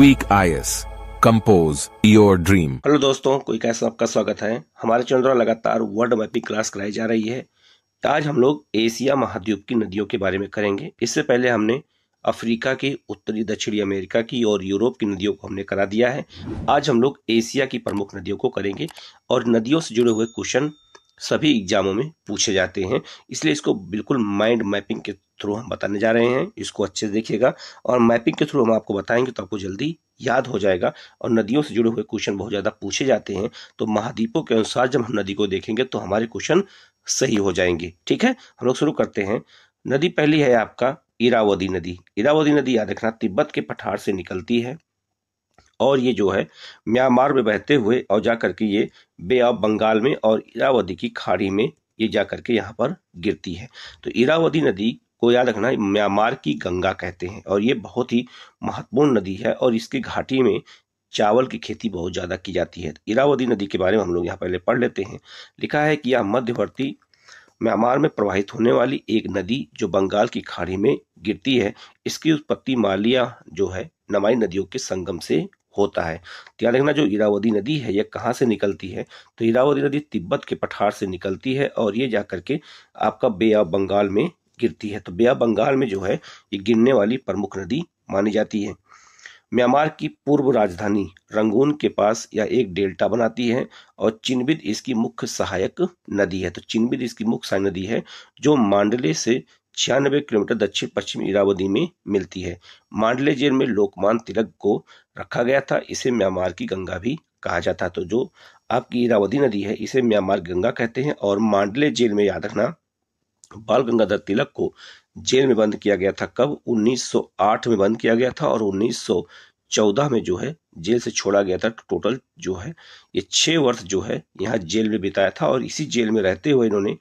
quick IS compose your dream hello दोस्तों कोई कैसे आपका स्वागत है हमारे चैनल द्वारा लगातार वर्ल्ड मैपिंग क्लास कराई जा रही है आज हम लोग एशिया महाद्वीप की नदियों के बारे में करेंगे इससे पहले हमने अफ्रीका की उत्तरी दक्षिणी अमेरिका की और यूरोप की नदियों को हमने करा दिया है आज हम लोग एशिया की प्रमुख नदियों को करेंगे और नदियों से जुड़े हुए क्वेश्चन सभी एग्जामों में पूछे जाते हैं इसलिए इसको बिल्कुल माइंड मैपिंग के थ्रू हम बताने जा रहे हैं इसको अच्छे से देखिएगा और मैपिंग के थ्रू हम आपको बताएंगे तो आपको जल्दी याद हो जाएगा और नदियों से जुड़े हुए क्वेश्चन बहुत ज़्यादा पूछे जाते हैं तो महाद्वीपों के अनुसार जब हम नदी को देखेंगे तो हमारे क्वेश्चन सही हो जाएंगे ठीक है हम लोग शुरू करते हैं नदी पहली है आपका इरावदी नदी इरावदी नदी याद रखना तिब्बत के पठार से निकलती है और ये जो है म्यांमार में बहते हुए और जा करके ये बे ऑफ बंगाल में और इरावदी की खाड़ी में ये जा करके यहाँ पर गिरती है तो इरावदी नदी को याद रखना म्यांमार की गंगा कहते हैं और ये बहुत ही महत्वपूर्ण नदी है और इसकी घाटी में चावल की खेती बहुत ज़्यादा की जाती है इरावदी नदी के बारे में हम लोग यहाँ पहले पढ़ लेते हैं लिखा है कि यह मध्यवर्ती म्यांमार में प्रवाहित होने वाली एक नदी जो बंगाल की खाड़ी में गिरती है इसकी उत्पत्ति मालिया जो है नमाई नदियों के संगम से होता है ध्यान तो रखना जो इरावदी नदी है यह कहाँ से निकलती है तो इरावदी नदी तिब्बत के पठार से निकलती है और ये जा करके आपका बे ऑफ बंगाल में गिरती है तो बे ऑफ बंगाल में जो है ये गिरने वाली प्रमुख नदी मानी जाती है म्यांमार की पूर्व राजधानी रंगून के पास यह एक डेल्टा बनाती है और चिनबिद इसकी मुख्य सहायक नदी है तो चिन्बिद इसकी मुख्य सहायक नदी है जो मांडले से छियानबे किलोमीटर दक्षिण पश्चिम इरावदी में मिलती है मांडले जेल में लोकमान तिलक को रखा गया था इसे म्यांमार की गंगा भी कहा जाता है तो जो आपकी इरावदी नदी है इसे म्यांमार गंगा कहते हैं और मांडले जेल में याद रखना बाल गंगाधर तिलक को जेल में बंद किया गया था कब 1908 में बंद किया गया था और 1914 में जो है जेल से छोड़ा गया था टोटल जो है ये छः वर्ष जो है यहाँ जेल में बिताया था और इसी जेल में रहते हुए इन्होंने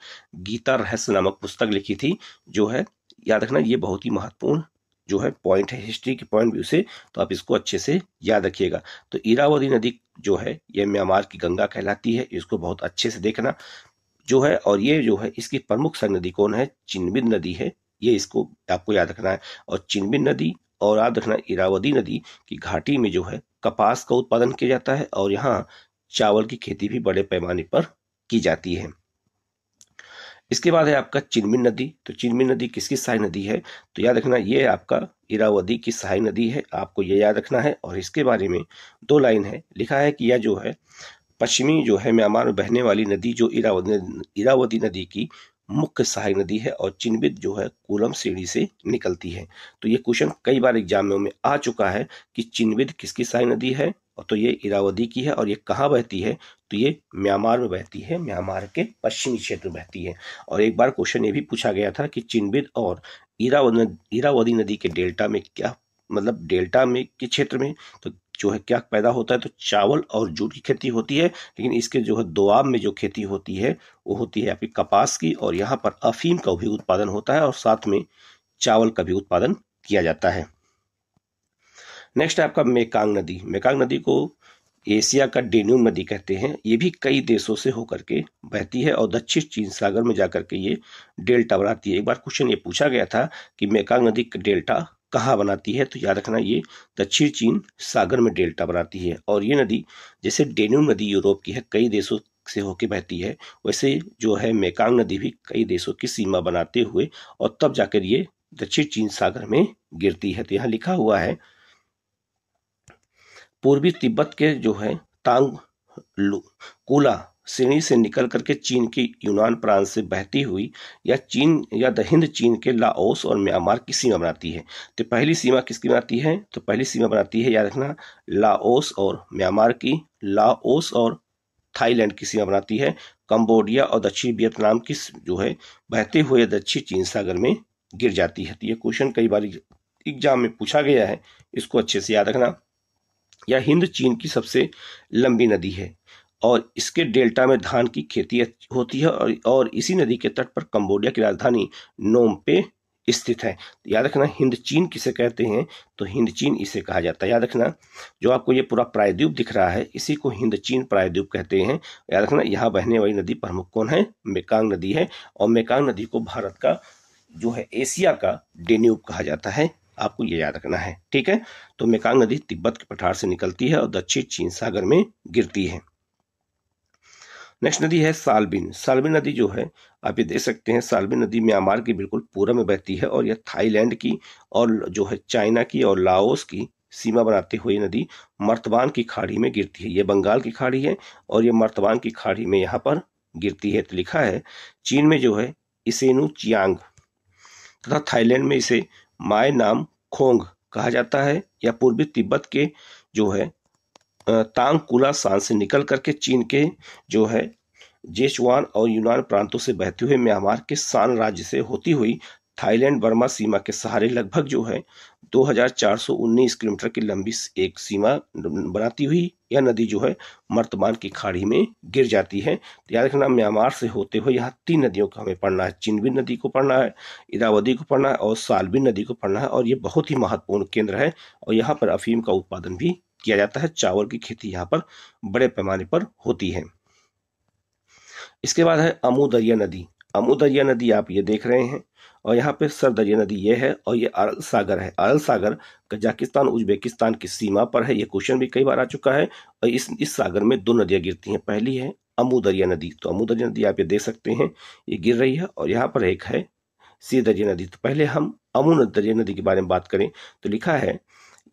गीता रहस्य नामक पुस्तक लिखी थी जो है याद रखना ये बहुत ही महत्वपूर्ण जो है पॉइंट है हिस्ट्री के पॉइंट व्यू से तो आप इसको अच्छे से याद रखिएगा तो इरावती नदी जो है यह म्यांमार की गंगा कहलाती है इसको बहुत अच्छे से देखना जो है और ये जो है इसकी प्रमुख संग नदी कौन है चिनबिन नदी है ये इसको आपको याद रखना है और चिनबिन नदी और याद रखना इरावदी नदी की घाटी में जो है कपास का उत्पादन किया जाता है और यहाँ चावल की खेती भी बड़े पैमाने पर की जाती है इसके बाद है आपका चिनमिन नदी तो चिनमिन नदी किसकी सहाय नदी है तो याद रखना ये आपका इरावदी की सहाय नदी है आपको ये याद रखना है और इसके बारे में दो लाइन है लिखा है कि यह जो है पश्चिमी जो है म्यांमार में बहने वाली नदी जो इरावदी इरावदी नदी की मुख्य सहायक नदी है और चिन्हित जो है कोलम श्रेणी से निकलती है तो ये क्वेश्चन कई बार एग्जाम में आ चुका है कि चिन्हित किसकी सहायक नदी है और तो ये इरावदी की है और ये कहाँ बहती है तो ये म्यांमार में बहती है म्यांमार के पश्चिमी क्षेत्र में बहती है और एक बार क्वेश्चन ये भी पूछा गया था कि चिन्हित और इरावदी नदी के डेल्टा में क्या मतलब डेल्टा में के क्षेत्र में तो जो है क्या पैदा होता है तो चावल और जूट की खेती होती है लेकिन इसके जो है दोआब में जो खेती होती है वो होती है आपकी कपास की और यहाँ पर अफीम का भी उत्पादन होता है और साथ में चावल का भी उत्पादन किया जाता है नेक्स्ट आपका मेकांग नदी मेकांग नदी को एशिया का डेन्यू नदी कहते हैं ये भी कई देशों से होकर के बहती है और दक्षिण चीन सागर में जाकर के ये डेल्टा बनाती है एक बार क्वेश्चन ये पूछा गया था कि मेकांग नदी का डेल्टा कहाँ बनाती है तो याद रखना ये दक्षिण चीन सागर में डेल्टा बनाती है और ये नदी जैसे डेन्यू नदी यूरोप की है कई देशों से होकर बहती है वैसे जो है मेकांग नदी भी कई देशों की सीमा बनाते हुए और तब जाकर ये दक्षिण चीन सागर में गिरती है तो यहाँ लिखा हुआ है पूर्वी तिब्बत के जो है तांग कुला श्रेणी से निकल करके चीन की यूनान प्रांत से बहती हुई या चीन या द हिंद चीन के लाओस और म्यांमार की सीमा बनाती है तो पहली सीमा किसकी बनाती है तो पहली सीमा बनाती है याद रखना लाओस और म्यांमार की लाओस और थाईलैंड की सीमा बनाती है कंबोडिया और दक्षिण वियतनाम की जो है बहते हुए दक्षिण चीन सागर में गिर जाती है तो ये क्वेश्चन कई बार एग्जाम में पूछा गया है इसको अच्छे से याद रखना यह हिंद चीन की सबसे लंबी नदी है और इसके डेल्टा में धान की खेती होती है और, इसी नदी के तट पर कंबोडिया की राजधानी नोम पे स्थित है याद रखना हिंद चीन किसे कहते हैं तो हिंद चीन इसे कहा जाता है याद रखना जो आपको ये पूरा प्रायद्वीप दिख रहा है इसी को हिंद चीन प्रायद्वीप कहते हैं याद रखना यहाँ बहने वाली नदी प्रमुख कौन है मेकांग नदी है और मेकांग नदी को भारत का जो है एशिया का डेन्यूब कहा जाता है आपको ये याद रखना है ठीक है तो मेकांग नदी तिब्बत के पठार से निकलती है और दक्षिण चीन सागर में गिरती है नेक्स्ट नदी है सालबिन सालबिन नदी जो है आप ये देख सकते हैं सालबिन नदी म्यांमार के बिल्कुल पूर्व में बहती है और यह थाईलैंड की और जो है चाइना की और लाओस की सीमा बनाते हुए नदी मर्तबान की खाड़ी में गिरती है ये बंगाल की खाड़ी है और ये मर्तबान की खाड़ी में यहाँ पर गिरती है तो लिखा है चीन में जो है इसेनु चियांग तथा थाईलैंड में इसे माए नाम खोंग कहा जाता है या पूर्वी तिब्बत के जो है तांगकुला सांस से निकल करके चीन के जो है जेचवान और यूनान प्रांतों से बहते हुए म्यांमार के सान राज्य से होती हुई थाईलैंड बर्मा सीमा के सहारे लगभग जो है 2419 किलोमीटर की लंबी एक सीमा बनाती हुई यह नदी जो है मर्तमान की खाड़ी में गिर जाती है तो याद रखना म्यांमार से होते हुए यहाँ तीन नदियों का हमें पढ़ना है चिनबिन नदी को पढ़ना है इरावदी को पढ़ना है और सालबिन नदी को पढ़ना है और ये बहुत ही महत्वपूर्ण केंद्र है और यहाँ पर अफीम का उत्पादन भी किया जाता है चावल की खेती यहाँ पर बड़े पैमाने पर होती है इसके बाद है अमूदरिया नदी अमूदरिया नदी आप ये देख रहे हैं और यहाँ पे सरदरिया नदी ये है और ये अरल सागर है अरल सागर कजाकिस्तान उज्बेकिस्तान की सीमा पर है ये क्वेश्चन भी कई बार आ चुका है और इस इस सागर में दो नदियां गिरती हैं पहली है अमूदरिया नदी तो अमूदरिया नदी आप ये देख सकते हैं ये गिर रही है और यहाँ पर एक है सीदरिया नदी तो पहले हम अमू दरिया नदी के बारे में बात करें तो लिखा है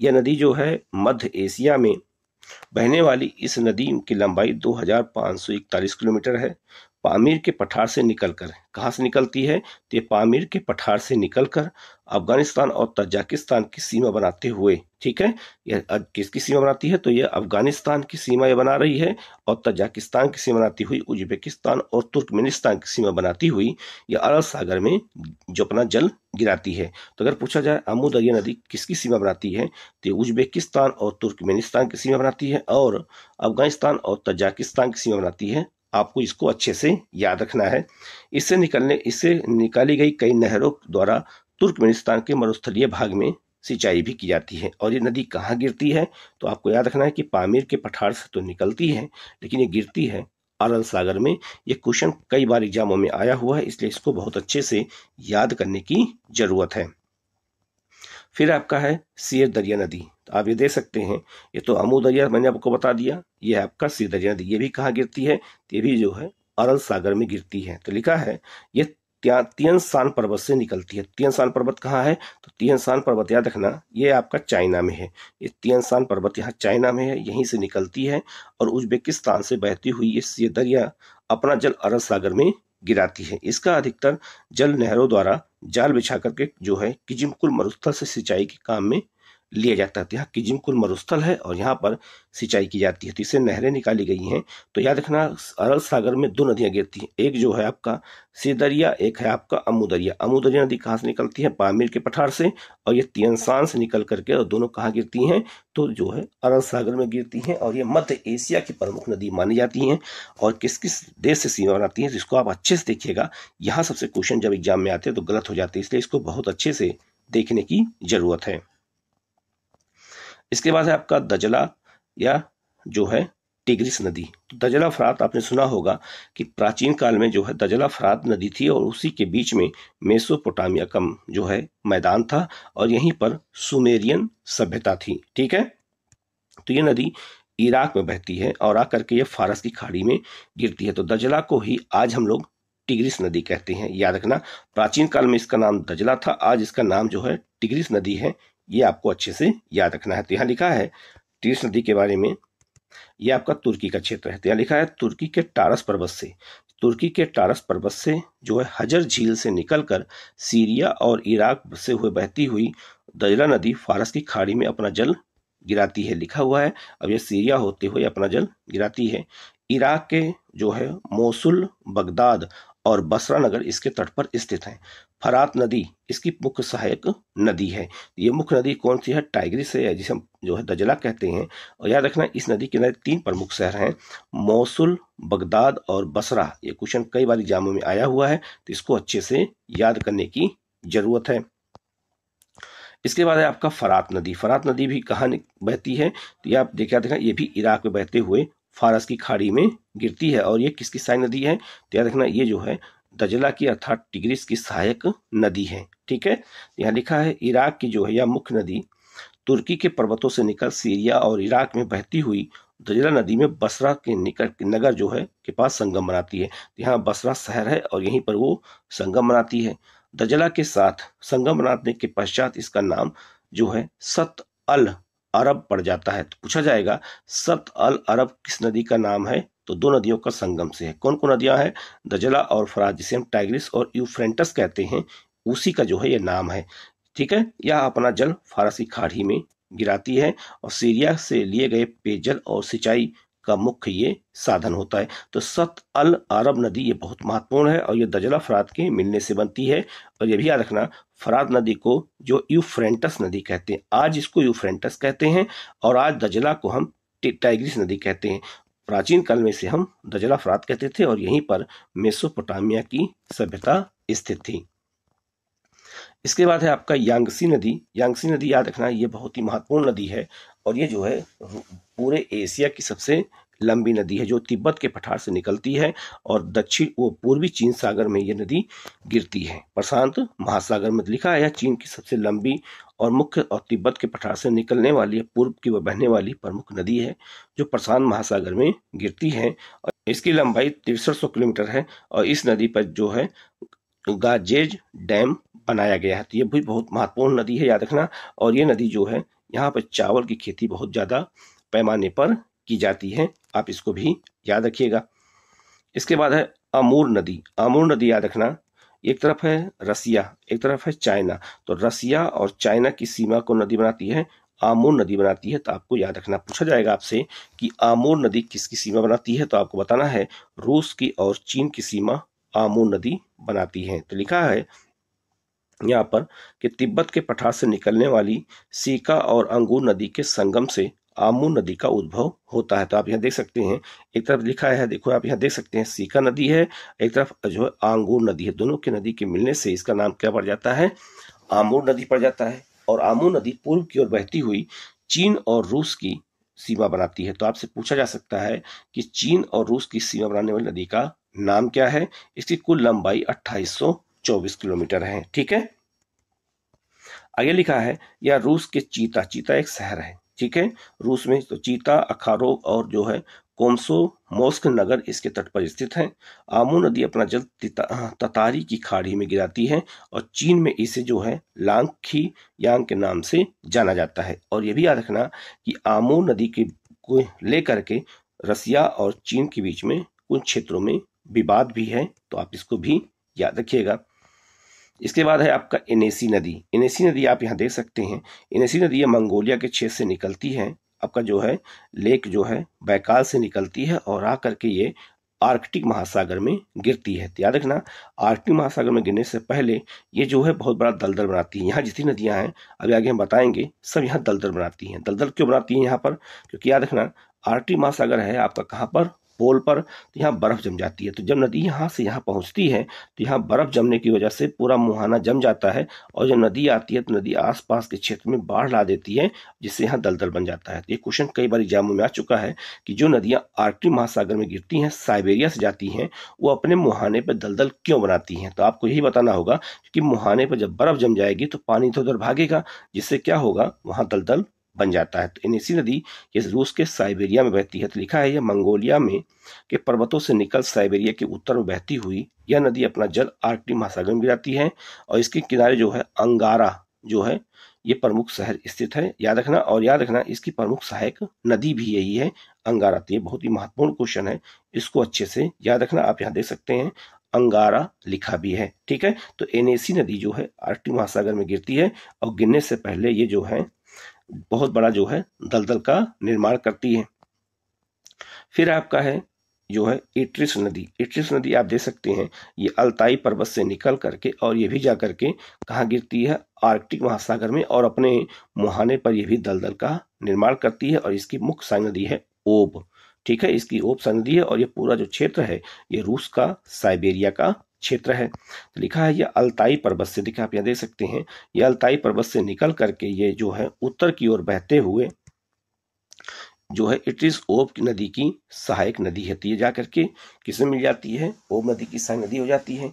यह नदी जो है मध्य एशिया में बहने वाली इस नदी की लंबाई 2541 किलोमीटर है पामीर के पठार से निकलकर कहाँ से निकलती है तो ये पामीर के पठार से निकलकर अफगानिस्तान और तजाकिस्तान की सीमा बनाते हुए ठीक है यह किसकी सीमा बनाती है तो यह अफगानिस्तान की सीमा यह बना रही है और तजाकिस्तान की सीमा बनाती हुई उज्बेकिस्तान और तुर्कमेनिस्तान की सीमा बनाती हुई यह अरब सागर में जो अपना जल गिराती है तो अगर पूछा जाए आमू दरिया नदी किसकी सीमा बनाती है तो उज्बेकिस्तान और तुर्कमेनिस्तान की सीमा बनाती है और अफगानिस्तान और तजाकिस्तान की सीमा बनाती है आपको इसको अच्छे से याद रखना है इससे निकलने इससे निकाली गई कई नहरों द्वारा तुर्कमेनिस्तान के मरुस्थलीय भाग में सिंचाई भी की जाती है और ये नदी कहाँ गिरती है तो आपको याद रखना है कि पामीर के पठार से तो निकलती है लेकिन ये गिरती है अरल सागर में ये क्वेश्चन कई बार एग्जामों में आया हुआ है इसलिए इसको बहुत अच्छे से याद करने की जरूरत है फिर आपका है सीर दरिया नदी तो आप ये देख सकते हैं ये तो अमू दरिया मैंने आपको बता दिया ये है आपका सीर दरिया नदी ये भी कहाँ गिरती है ये भी जो है अरल सागर में गिरती है तो लिखा है ये तियनसान पर्वत से निकलती है तियनसान पर्वत कहाँ है तो तियनसान पर्वत याद रखना ये आपका चाइना में है ये तियनसान पर्वत यहाँ चाइना में है यहीं से निकलती है और उज्बेकिस्तान से बहती हुई ये दरिया अपना जल अरल सागर में गिराती है इसका अधिकतर जल नहरों द्वारा जाल बिछा करके जो है कि मरुस्थल से सिंचाई के काम में लिया जाता है यहाँ किजिम कुल मरुस्थल है और यहाँ पर सिंचाई की जाती है तो इससे नहरें निकाली गई हैं तो याद रखना अरल सागर में दो नदियाँ गिरती हैं एक जो है आपका सिदरिया एक है आपका अमूदरिया अमूदरिया नदी कहाँ से निकलती है पामिर के पठार से और ये तियनसान से निकल करके और दोनों कहाँ गिरती हैं तो जो है अरल सागर में गिरती हैं और ये मध्य एशिया की प्रमुख नदी मानी जाती हैं और किस किस देश से सीमा बनाती हैं जिसको आप अच्छे से देखिएगा यहाँ सबसे क्वेश्चन जब एग्जाम में आते हैं तो गलत हो जाते हैं इसलिए इसको बहुत अच्छे से देखने की ज़रूरत है इसके बाद है आपका दजला या जो है टिग्रिस नदी तो दजला फरात आपने सुना होगा कि प्राचीन काल में जो है दजला फरात नदी थी और उसी के बीच में मेसोपोटामिया का जो है मैदान था और यहीं पर सुमेरियन सभ्यता थी ठीक है तो ये नदी इराक में बहती है और आकर के ये फारस की खाड़ी में गिरती है तो दजला को ही आज हम लोग टिग्रिस नदी कहते हैं याद रखना प्राचीन काल में इसका नाम दजला था आज इसका नाम जो है टिग्रिस नदी है ये आपको अच्छे से याद रखना है तो यहाँ लिखा है टीस नदी के बारे में यह आपका तुर्की का क्षेत्र है तो यहाँ लिखा है तुर्की के टारस पर्वत से तुर्की के टारस पर्वत से जो है हजर झील से निकलकर सीरिया और इराक से हुए बहती हुई दजला नदी फारस की खाड़ी में अपना जल गिराती है लिखा हुआ है अब यह सीरिया होते हुए अपना जल गिराती है इराक के जो है मोसुल बगदाद और बसरा नगर इसके तट पर स्थित हैं फरात नदी इसकी मुख्य सहायक नदी है ये मुख्य नदी कौन सी है टाइग्रिस है जिसे हम जो है दजला कहते हैं और याद रखना इस नदी के किनारे तीन प्रमुख शहर हैं मौसुल बगदाद और बसरा ये क्वेश्चन कई बार एग्जामों में आया हुआ है तो इसको अच्छे से याद करने की जरूरत है इसके बाद है आपका फरात नदी फरात नदी भी कहाँ बहती है तो ये आप देखा देखना ये भी इराक में बहते हुए फारस की खाड़ी में गिरती है और ये किसकी साई नदी है तो याद रखना ये जो है दजला की अर्थात टिग्रिस की सहायक नदी है ठीक है यहाँ लिखा है इराक की जो है यह मुख्य नदी तुर्की के पर्वतों से निकल सीरिया और इराक में बहती हुई दजला नदी में बसरा के निकट नगर जो है के पास संगम बनाती है यहाँ बसरा शहर है और यहीं पर वो संगम बनाती है दजला के साथ संगम बनाने के पश्चात इसका नाम जो है सत अल अरब पड़ जाता है तो पूछा जाएगा सत अल अरब किस नदी का नाम है तो दो नदियों का संगम से है कौन कौन नदियां हैं दजला और फराज जिसे हम टाइग्रिस और यूफ्रेंटस कहते हैं उसी का जो है ये नाम है ठीक है यह अपना जल फारसी खाड़ी में गिराती है और सीरिया से लिए गए पेयजल और सिंचाई का मुख्य ये साधन होता है तो सत अल अरब नदी ये बहुत महत्वपूर्ण है और ये दजला फरात के मिलने से बनती है और ये भी याद रखना फरात नदी को जो यूफ्रेंटस नदी कहते हैं आज इसको यूफ्रेंटस कहते हैं और आज दजला को हम टाइग्रिस नदी कहते हैं प्राचीन काल में से हम दजला फरात कहते थे और यहीं पर मेसोपोटामिया की सभ्यता स्थित थी इसके बाद है आपका यांगसी नदी यांगसी नदी याद रखना ये बहुत ही महत्वपूर्ण नदी है और ये जो है पूरे एशिया की सबसे लंबी नदी है जो तिब्बत के पठार से निकलती है और दक्षिण व पूर्वी चीन सागर में यह नदी गिरती है प्रशांत महासागर में लिखा है यह चीन की सबसे लंबी और मुख्य और तिब्बत के पठार से निकलने वाली पूर्व की व बहने वाली प्रमुख नदी है जो प्रशांत महासागर में गिरती है और इसकी लंबाई तिरसठ किलोमीटर है और इस नदी पर जो है गाजेज डैम बनाया गया है तो ये भी बहुत महत्वपूर्ण नदी है याद रखना और ये नदी जो है यहाँ पर चावल की खेती बहुत ज़्यादा पैमाने पर की जाती है आप इसको भी याद रखिएगा इसके बाद है अमूर नदी अमूर नदी याद रखना एक तरफ है रसिया एक तरफ है चाइना तो रसिया और चाइना की सीमा को नदी बनाती है आमूर नदी बनाती है तो आपको याद रखना पूछा जाएगा आपसे कि आमूर नदी किसकी सीमा बनाती है तो आपको बताना है रूस की और चीन की सीमा आमूर नदी बनाती है तो लिखा है यहाँ पर कि तिब्बत के पठार से निकलने वाली सीका और अंगूर नदी के संगम से आमू नदी का उद्भव होता है तो आप यहाँ देख सकते हैं एक तरफ लिखा है देखो आप यहाँ देख सकते हैं सीका नदी है एक तरफ जो है आंगूर नदी है दोनों की नदी के मिलने से इसका नाम क्या पड़ जाता है आमूर नदी पड़ जाता है और आमू नदी पूर्व की ओर बहती हुई चीन और रूस की सीमा बनाती है तो आपसे पूछा जा सकता है कि चीन और रूस की सीमा बनाने वाली नदी का नाम क्या है इसकी कुल लंबाई अट्ठाईस किलोमीटर है ठीक है आगे लिखा है यह रूस के चीता चीता एक शहर है ठीक है रूस में तो चीता अखारोव और जो है कोमसो मोस्क नगर इसके तट पर स्थित है आमू नदी अपना जल ततारी की खाड़ी में गिराती है और चीन में इसे जो है लांगखी यांग के नाम से जाना जाता है और ये भी याद रखना कि आमू नदी के को लेकर के रसिया और चीन के बीच में कुछ क्षेत्रों में विवाद भी है तो आप इसको भी याद रखिएगा इसके बाद है आपका एनेसी नदी एनेसी नदी आप यहाँ देख सकते हैं एनेसी नदी यह मंगोलिया के क्षेत्र से निकलती है आपका जो है लेक जो है बैकाल से निकलती है और आ करके ये आर्कटिक महासागर में गिरती है याद रखना आर्कटिक महासागर में गिरने से पहले ये जो है बहुत बड़ा दलदल बनाती है यहाँ जितनी नदियाँ हैं अभी आगे हम बताएंगे सब यहाँ दलदल बनाती हैं दलदल क्यों बनाती हैं यहाँ पर क्योंकि याद रखना आर्कटिक महासागर है आपका कहाँ पर पोल पर तो यहाँ बर्फ़ जम जाती है तो जब नदी यहाँ से यहाँ पहुँचती है तो यहाँ बर्फ़ जमने की वजह से पूरा मुहाना जम जाता है और जब नदी आती है तो नदी आसपास के क्षेत्र में बाढ़ ला देती है जिससे यहाँ दलदल बन जाता है तो ये क्वेश्चन कई बार एग्जामों में आ चुका है कि जो नदियाँ आर्टिक महासागर में गिरती हैं साइबेरिया से जाती हैं वो अपने मुहाने पर दलदल क्यों बनाती हैं तो आपको यही बताना होगा कि मुहाने पर जब बर्फ़ जम जाएगी तो पानी इधर तो उधर भागेगा जिससे क्या होगा वहाँ दलदल बन जाता है तो इन इसी नदी ये रूस के साइबेरिया में बहती है तो लिखा है यह मंगोलिया में के पर्वतों से निकल साइबेरिया के उत्तर में बहती हुई यह नदी अपना जल आर्कटिक महासागर में गिराती है और इसके किनारे जो है अंगारा जो है ये प्रमुख शहर स्थित है याद रखना और याद रखना इसकी प्रमुख सहायक नदी भी यही है अंगारा तो ये बहुत ही महत्वपूर्ण क्वेश्चन है इसको अच्छे से याद रखना आप यहाँ देख सकते हैं अंगारा लिखा भी है ठीक है तो एनएसी नदी जो है आर्कटिक महासागर में गिरती है और गिरने से पहले ये जो है बहुत बड़ा जो है दलदल का निर्माण करती है फिर आपका है जो है इट्रिस नदी इट्रिस नदी आप देख सकते हैं ये अल्ताई पर्वत से निकल करके और ये भी जा करके कहाँ गिरती है आर्कटिक महासागर में और अपने मुहाने पर यह भी दलदल का निर्माण करती है और इसकी मुख्य साई नदी है ओब ठीक है इसकी ओब साई नदी है और ये पूरा जो क्षेत्र है ये रूस का साइबेरिया का क्षेत्र है तो लिखा है यह अल्ताई पर्वत से देखिए आप यहाँ देख सकते हैं ये अल्ताई पर्वत से निकल करके ये जो है उत्तर की ओर बहते हुए जो है इट इज ओब नदी की सहायक नदी है तो ये जा करके किसे मिल जाती है ओब नदी की सहायक नदी हो जाती है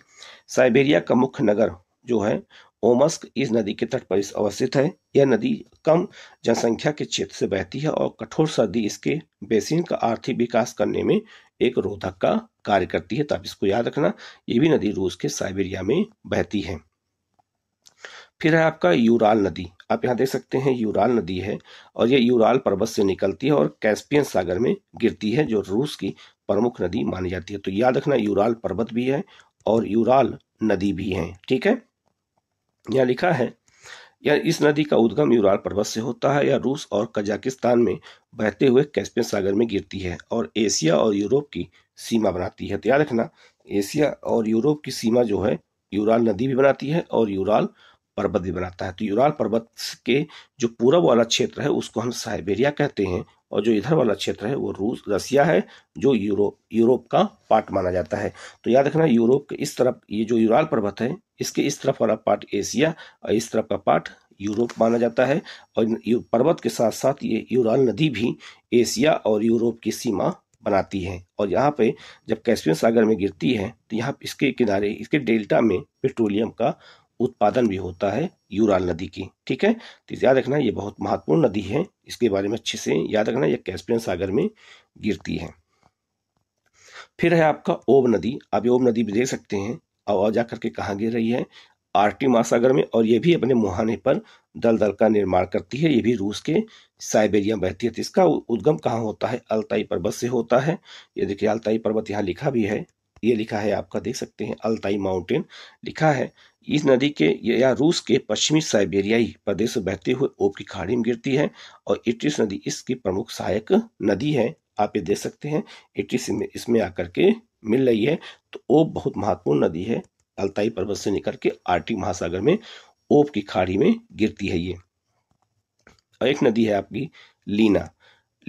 साइबेरिया का मुख्य नगर जो है ओमस्क इस नदी के तट पर अवस्थित है यह नदी कम जनसंख्या के क्षेत्र से बहती है और कठोर सर्दी इसके बेसिन का आर्थिक विकास करने में एक रोधक का कार्य करती है तो आप इसको याद रखना ये भी नदी रूस के साइबेरिया में बहती है फिर है आपका यूराल नदी आप यहाँ देख सकते हैं यूराल नदी है और ये यूराल पर्वत से निकलती है और कैस्पियन सागर में गिरती है जो रूस की प्रमुख नदी मानी जाती है तो याद रखना यूराल पर्वत भी है और यूराल नदी भी है ठीक है यहाँ लिखा है या इस नदी का उद्गम यूराल पर्वत से होता है या रूस और कजाकिस्तान में बहते हुए कैस्पियन सागर में गिरती है और एशिया और यूरोप की सीमा बनाती है तो याद रखना एशिया और यूरोप की सीमा जो है यूराल नदी भी बनाती है और यूराल पर्वत भी बनाता है तो यूराल पर्वत के जो पूरब वाला क्षेत्र है उसको हम साइबेरिया कहते हैं और जो इधर वाला क्षेत्र है वो रूस रसिया है जो यूरोप यूरोप का पार्ट माना जाता है तो याद रखना यूरोप के इस तरफ ये जो यूराल पर्वत है इसके इस तरफ वाला पार्ट एशिया और इस तरफ का पार्ट यूरोप माना जाता है और पर्वत के साथ साथ ये यूराल नदी भी एशिया और यूरोप की सीमा बनाती है और यहाँ पे जब कैस्पियन सागर में गिरती है तो यहाँ इसके किनारे इसके डेल्टा में पेट्रोलियम का उत्पादन भी होता है यूराल नदी की ठीक है तो याद रखना ये बहुत महत्वपूर्ण नदी है इसके बारे में अच्छे से याद रखना यह कैस्पियन सागर में गिरती है फिर है आपका ओब नदी आप ओब नदी भी देख सकते हैं और जा करके कहाँ गिर रही है आर्टी महासागर में और ये भी अपने मुहाने पर दलदल का निर्माण करती है ये भी रूस के साइबेरिया बहती है तो इसका उद्गम कहाँ होता है अलताई पर्वत से होता है ये देखिए अलताई पर्वत यहाँ लिखा भी है ये लिखा है आपका देख सकते हैं अलताई माउंटेन लिखा है इस नदी के या रूस के पश्चिमी साइबेरियाई प्रदेश से बहते हुए ओप की खाड़ी में गिरती है और इटिस नदी इसकी प्रमुख सहायक नदी है आप ये देख सकते हैं इटिस इसमें आकर के मिल रही है तो ओप बहुत महत्वपूर्ण नदी है अल्ताई पर्वत से निकल के आर्टिक महासागर में ओप की खाड़ी में गिरती है ये और एक नदी है आपकी लीना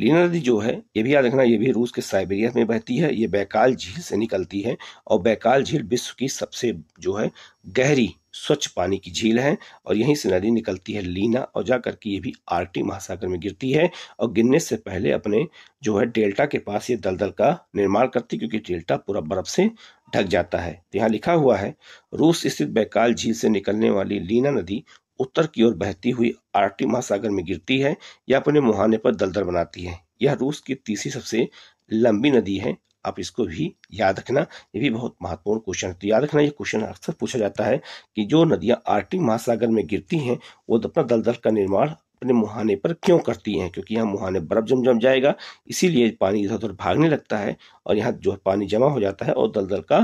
लीना नदी जो है ये भी याद रखना ये भी रूस के साइबेरिया में बहती है ये बैकाल झील से निकलती है और बैकाल झील विश्व की सबसे जो है गहरी स्वच्छ पानी की झील है और यहीं से नदी निकलती है लीना और जाकर के ये भी आर्टी महासागर में गिरती है और गिरने से पहले अपने जो है डेल्टा के पास ये दलदल का निर्माण करती क्योंकि डेल्टा पूरा बर्फ से ढक जाता है यहाँ लिखा हुआ है रूस स्थित बैकाल झील से निकलने वाली लीना नदी उत्तर की ओर बहती हुई आर्टी महासागर में गिरती है या अपने मुहाने पर दलदल बनाती है यह रूस की तीसरी सबसे लंबी नदी है आप इसको भी याद रखना ये भी बहुत महत्वपूर्ण क्वेश्चन है तो याद रखना ये क्वेश्चन अक्सर पूछा जाता है कि जो नदियां आर्टिक महासागर में गिरती हैं वो अपना दलदल का निर्माण अपने मुहाने पर क्यों करती हैं क्योंकि यहाँ मुहाने बर्फ़ जम जम जाएगा इसीलिए पानी इधर उधर भागने लगता है और यहाँ जो पानी जमा हो जाता है और दलदल का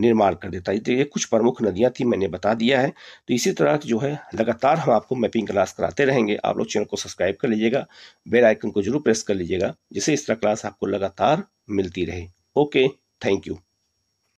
निर्माण कर देता है तो ये कुछ प्रमुख नदियाँ थी मैंने बता दिया है तो इसी तरह जो है लगातार हम आपको मैपिंग क्लास कराते रहेंगे आप लोग चैनल को सब्सक्राइब कर लीजिएगा बेल आइकन को जरूर प्रेस कर लीजिएगा जिससे इस तरह क्लास आपको लगातार मिलती रहे ओके थैंक यू